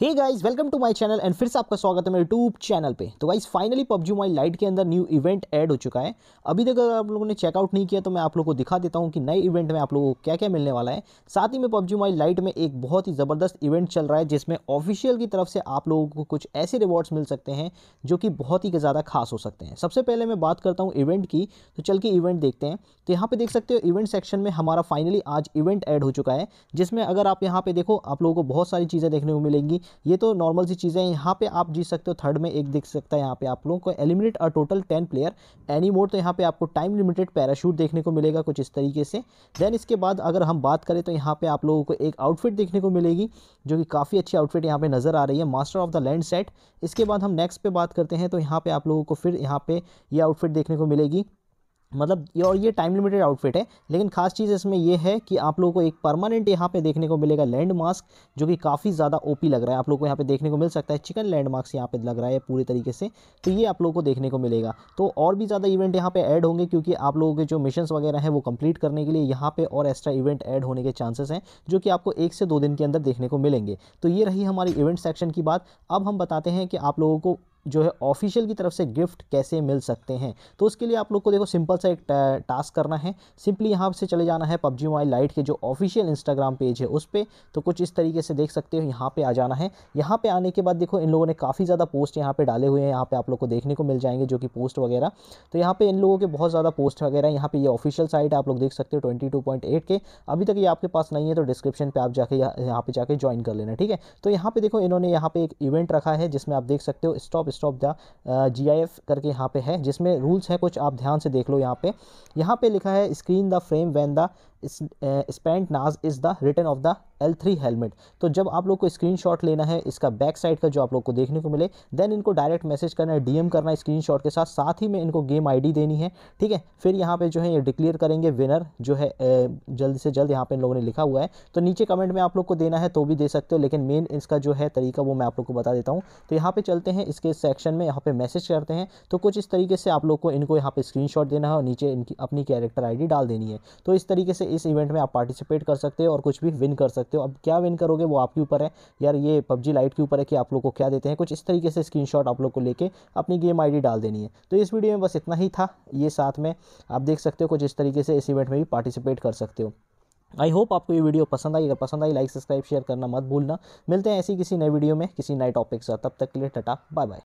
hey guys welcome to my channel and फिर से आपका स्वागत है मेरे यूट्यूब चैनल पे तो guys finally PUBG my lite के अंदर न्यू इवेंट ऐड हो चुका है अभी तक अगर आप लोगों ने चेकआउट नहीं किया तो मैं आप लोगों को दिखा देता हूँ कि नए इवेंट में आप लोगों को क्या क्या मिलने वाला है साथ ही में पबजी माई लाइट में एक बहुत ही ज़बरदस्त इवेंट चल रहा है जिसमें ऑफिशियल की तरफ से आप लोगों को कुछ ऐसे रिवॉर्ड्स मिल सकते हैं जो कि बहुत ही ज़्यादा खास हो सकते हैं सबसे पहले मैं बात करता हूँ इवेंट की तो चल के इवेंट देखते हैं तो यहाँ पर देख सकते हो इवेंट सेक्शन में हमारा फाइनली आज इवेंट ऐड हो चुका है जिसमें अगर आप यहाँ पर देखो आप लोगों को बहुत सारी चीज़ें देखने को मिलेंगी ये तो नॉर्मल सी चीज़ें हैं यहाँ पे आप जीत सकते हो थर्ड में एक दिख सकता है यहाँ पे आप लोगों को eliminate a total ten player any mode तो यहाँ पे आपको टाइम लिमिटेड पैराशूट देखने को मिलेगा कुछ इस तरीके से देन इसके बाद अगर हम बात करें तो यहाँ पर आप लोगों को एक आउटफिट देखने को मिलेगी जो कि काफ़ी अच्छी आउटफिट यहाँ पर नज़र आ रही है master of the land set इसके बाद हम नेक्स्ट पर बात करते हैं तो यहाँ पर आप लोगों को फिर यहाँ पर ये आउटफिट देखने को मिलेगी मतलब ये और ये टाइम लिमिटेड आउटफिट है लेकिन खास चीज़ इसमें ये है कि आप लोगों को एक परमानेंट यहाँ पे देखने को मिलेगा लैंड मास्क जो कि काफ़ी ज़्यादा ओपी लग रहा है आप लोगों को यहाँ पे देखने को मिल सकता है चिकन लैंड मार्क्स यहाँ पे लग रहा है पूरे तरीके से तो ये आप लोगों को देखने को मिलेगा तो और भी ज़्यादा इवेंट यहाँ पर ऐड होंगे क्योंकि आप लोगों के जो मिशन वगैरह हैं वो कम्प्लीट करने के लिए यहाँ पर और एक्स्ट्रा इवेंट ऐड होने के चांसेस हैं जो कि आपको एक से दो दिन के अंदर देखने को मिलेंगे तो ये रही हमारी इवेंट सेक्शन की बात अब हम बताते हैं कि आप लोगों को जो है ऑफिशियल की तरफ से गिफ्ट कैसे मिल सकते हैं तो उसके लिए आप लोग को देखो सिंपल सा एक टास्क करना है सिंपली यहाँ से चले जाना है पबजी मोबाइल लाइट के जो ऑफिशियल इंस्टाग्राम पेज है उस पर तो कुछ इस तरीके से देख सकते हो यहाँ पर आ जाना है यहाँ पर आने के बाद देखो इन लोगों ने काफ़ी ज़्यादा पोस्ट यहाँ पर डाले हुए हैं यहाँ पर आप लोग को देखने को मिल जाएंगे जो कि पोस्ट वगैरह तो यहाँ पर इन लोगों के बहुत ज़्यादा पोस्ट वगैरह यहाँ पर ये ऑफिशियल साइट आप लोग देख सकते हो ट्वेंटी के अभी तक ये आपके पास नहीं है तो डिस्क्रिप्शन पर आप जाके यहाँ पर जाके ज्वाइन कर लेना ठीक है तो यहाँ पर देखो इन्होंने यहाँ पर एक इवेंट रखा है जिसमें आप देख सकते हो stop list of the G I F करके यहाँ पे है जिसमें रूल्स हैं कुछ आप ध्यान से देख लो यहाँ पे यहाँ पे लिखा है screen the frame van the spent नाज is the return of the L three helmet तो जब आप लोग को स्क्रीनशॉट लेना है इसका बैक साइड का जो आप लोग को देखने को मिले देन इनको डायरेक्ट मैसेज करना है डीएम करना है स्क्रीनशॉट के साथ साथ ही में इनको गेम आईडी देनी है ठीक है फिर यहाँ पे जो है ये डिक्लेयर करेंगे विनर जो है जल्द से जल्द यहाँ पे इन लोगों ने लिखा हुआ है तो नीचे कमेंट में आप लोग को देना है तो भी दे सकते हो लेकिन मेन इसका जो है तरीका वो मैं आप लोग को बता देता हूँ तो यहाँ पर चलते हैं इसके सेक्शन में यहाँ पर मैसेज करते हैं तो कुछ इस तरीके से आप लोग को इनको यहाँ पर स्क्रीन देना है और नीचे इनकी अपनी कैरेक्टर आई डाल देनी है तो इस तरीके से इस इवेंट में आप पार्टिसिपेट कर सकते हो और कुछ भी विन कर सकते हो अब क्या विन करोगे वो आपके ऊपर है यार ये पबजी लाइट के ऊपर है कि आप लोग को क्या देते हैं कुछ इस तरीके से स्क्रीन आप लोग को लेकर अपनी गेम आई डाल देनी है तो इस वीडियो में बस इतना ही था ये साथ में आप देख सकते हो कुछ इस तरीके से इस इवेंट में भी पार्टिसिपेट कर सकते हो आई होप आपको ये वीडियो पसंद आई अगर पसंद आई लाइक सब्सक्राइब शेयर करना मत भूलना मिलते हैं ऐसी किसी नए वीडियो में किसी नए टॉपिक से तब तक के लिए टटा बाय बाय